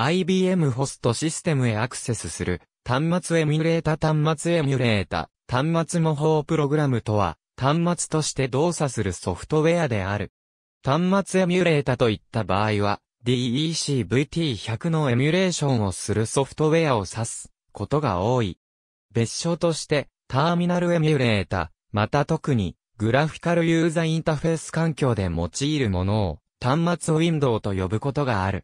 IBM ホストシステムへアクセスする、端末エミュレータ端末エミュレータ、端末模倣プログラムとは、端末として動作するソフトウェアである。端末エミュレータといった場合は、DECVT100 のエミュレーションをするソフトウェアを指すことが多い。別称として、ターミナルエミュレータ、また特に、グラフィカルユーザーインターフェース環境で用いるものを、端末ウィンドウと呼ぶことがある。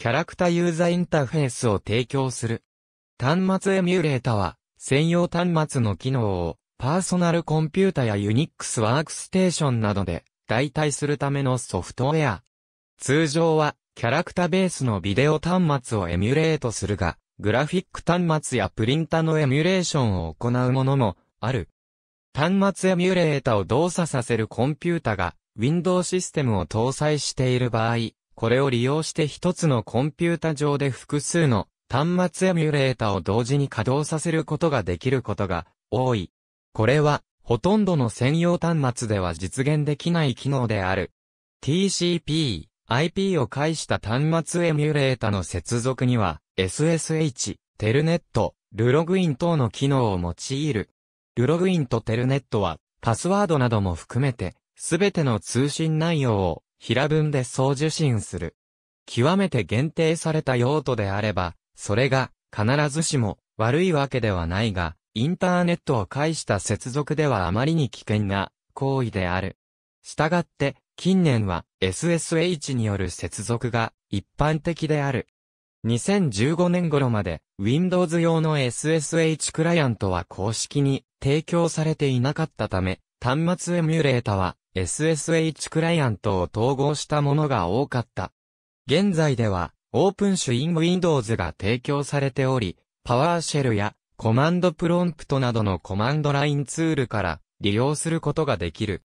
キャラクタユーザーインターフェースを提供する。端末エミュレータは、専用端末の機能を、パーソナルコンピュータやユニックスワークステーションなどで、代替するためのソフトウェア。通常は、キャラクタベースのビデオ端末をエミュレートするが、グラフィック端末やプリンタのエミュレーションを行うものも、ある。端末エミュレータを動作させるコンピュータが、Windows システムを搭載している場合、これを利用して一つのコンピュータ上で複数の端末エミュレータを同時に稼働させることができることが多い。これはほとんどの専用端末では実現できない機能である。TCP、IP を介した端末エミュレータの接続には SSH、テルネット、ルログイン等の機能を用いる。ルログインとテルネットはパスワードなども含めてすべての通信内容を平文で送受信する。極めて限定された用途であれば、それが必ずしも悪いわけではないが、インターネットを介した接続ではあまりに危険な行為である。したがって、近年は SSH による接続が一般的である。2015年頃まで Windows 用の SSH クライアントは公式に提供されていなかったため、端末エミュレータは SSH クライアントを統合したものが多かった。現在では、オープン主因 Windows が提供されており、パワーシェルやコマンドプロンプトなどのコマンドラインツールから利用することができる。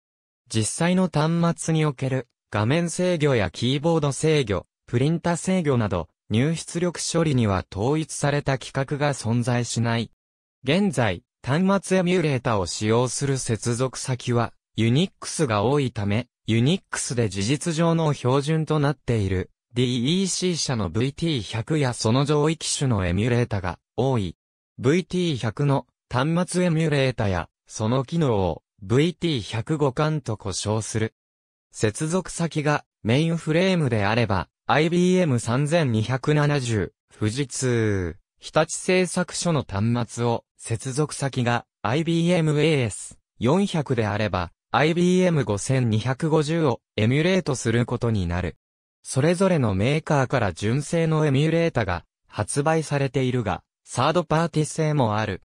実際の端末における画面制御やキーボード制御、プリンタ制御など入出力処理には統一された規格が存在しない。現在、端末エミュレータを使用する接続先はユニックスが多いため、ユニックスで事実上の標準となっている DEC 社の VT100 やその上位機種のエミュレータが多い。VT100 の端末エミュレータやその機能を v t 1 0互換と呼称する。接続先がメインフレームであれば IBM 3270、富士通、日立製作所の端末を接続先が IBM AS400 であれば IBM5250 をエミュレートすることになる。それぞれのメーカーから純正のエミュレータが発売されているが、サードパーティ性もある。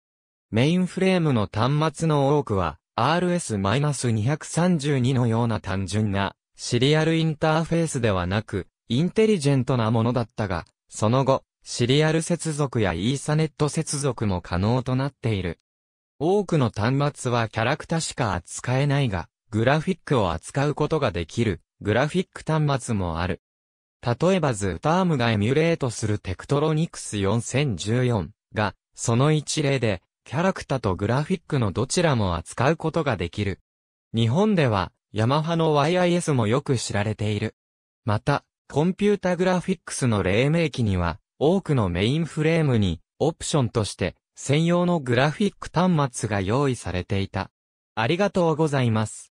メインフレームの端末の多くは RS-232 のような単純なシリアルインターフェースではなく、インテリジェントなものだったが、その後、シリアル接続やイーサネット接続も可能となっている。多くの端末はキャラクタしか扱えないが、グラフィックを扱うことができる、グラフィック端末もある。例えばズータームがエミュレートするテクトロニクス4014が、その一例で、キャラクタとグラフィックのどちらも扱うことができる。日本では、ヤマハの YIS もよく知られている。また、コンピュータグラフィックスの黎明期には、多くのメインフレームに、オプションとして、専用のグラフィック端末が用意されていた。ありがとうございます。